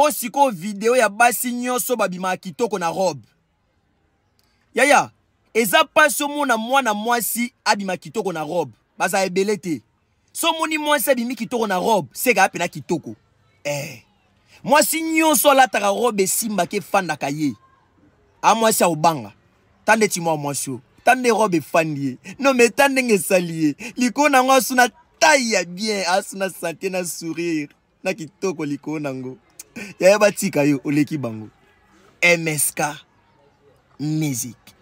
o sikoyo video ya basi nyonso babimaka kitoko na robe yaya eza mpasi omona mwana mwasi abima kitoko na robe bazala ebele te so omoni mwasi abimi kitoko na robe seka apena kitoko eh. mwasi nyonso alataka robe esimbaka efandaka ye amwasi aobanga ta nde ti mwa mwasi o ta nde robe efandi ye no me ta ndenge esali ye likolo na yango asuna tai ya bien asuna sante na sourire na kitoko likolo na yango yaya batika yo oleki bango msk music